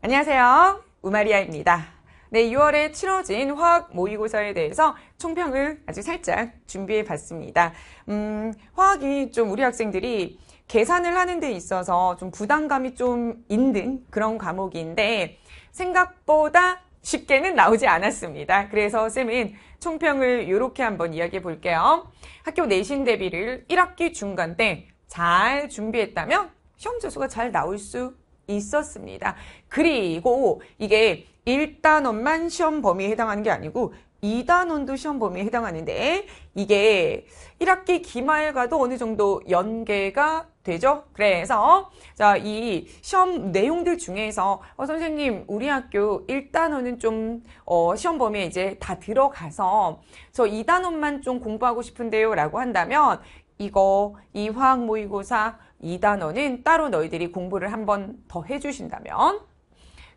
안녕하세요. 우마리아입니다. 네, 6월에 치러진 화학 모의고사에 대해서 총평을 아주 살짝 준비해 봤습니다. 음, 화학이 좀 우리 학생들이 계산을 하는 데 있어서 좀 부담감이 좀 있는 그런 과목인데 생각보다 쉽게는 나오지 않았습니다. 그래서 쌤은 총평을 이렇게 한번 이야기해 볼게요. 학교 내신 대비를 1학기 중간 때 잘 준비했다면 시험 점수가 잘 나올 수 있었습니다. 그리고 이게 1단원만 시험 범위에 해당하는 게 아니고 2단원도 시험 범위에 해당하는데 이게 1학기 기말과도 어느 정도 연계가 되죠. 그래서 자, 이 시험 내용들 중에서 어, 선생님 우리 학교 1단원은 좀 어, 시험 범위에 이제 다 들어가서 저 2단원만 좀 공부하고 싶은데요 라고 한다면 이거 이 화학 모의고사 이 단어는 따로 너희들이 공부를 한 번 더 해주신다면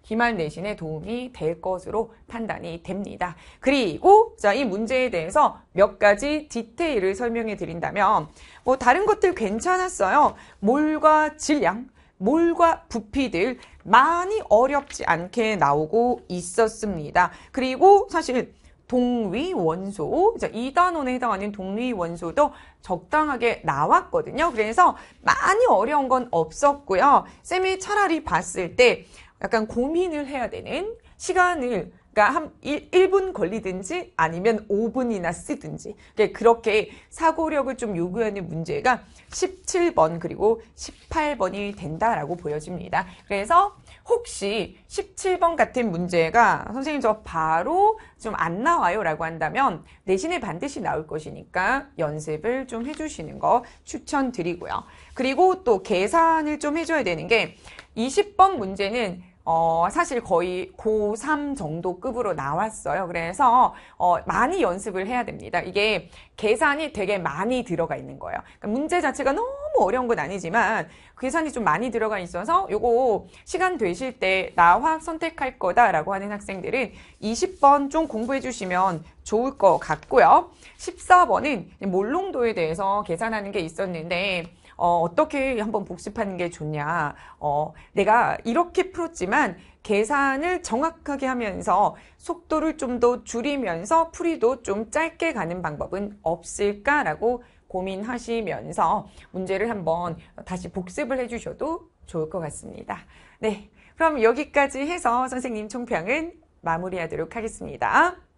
기말 내신에 도움이 될 것으로 판단이 됩니다. 그리고 자, 이 문제에 대해서 몇 가지 디테일을 설명해 드린다면 뭐 다른 것들 괜찮았어요. 몰과 질량, 몰과 부피들 많이 어렵지 않게 나오고 있었습니다. 그리고 사실 동위 원소, 이 단원에 해당하는 동위 원소도 적당하게 나왔거든요. 그래서 많이 어려운 건 없었고요. 쌤이 차라리 봤을 때 약간 고민을 해야 되는 시간을 그러니까 한 1, 분 걸리든지 아니면 5분이나 쓰든지 그 그렇게 사고력을 좀 요구하는 문제가 17번 그리고 18번이 된다라고 보여집니다. 그래서 혹시 17번 같은 문제가 선생님 저 바로 좀 안 나와요 라고 한다면 내신에 반드시 나올 것이니까 연습을 좀 해주시는 거 추천드리고요. 그리고 또 계산을 좀 해줘야 되는 게 20번 문제는 어, 사실 거의 고3 정도 급으로 나왔어요. 그래서, 어, 많이 연습을 해야 됩니다. 이게 계산이 되게 많이 들어가 있는 거예요. 그러니까 문제 자체가 너무 어려운 건 아니지만 계산이 좀 많이 들어가 있어서 요거 시간 되실 때 나 화학 선택할 거다라고 하는 학생들은 20번 좀 공부해 주시면 좋을 것 같고요. 14번은 몰롱도에 대해서 계산하는 게 있었는데 어, 어떻게 한번 복습하는 게 좋냐. 어, 내가 이렇게 풀었지만 계산을 정확하게 하면서 속도를 좀 더 줄이면서 풀이도 좀 짧게 가는 방법은 없을까라고 고민하시면서 문제를 한번 다시 복습을 해주셔도 좋을 것 같습니다. 네. 그럼 여기까지 해서 선생님 총평은 마무리하도록 하겠습니다.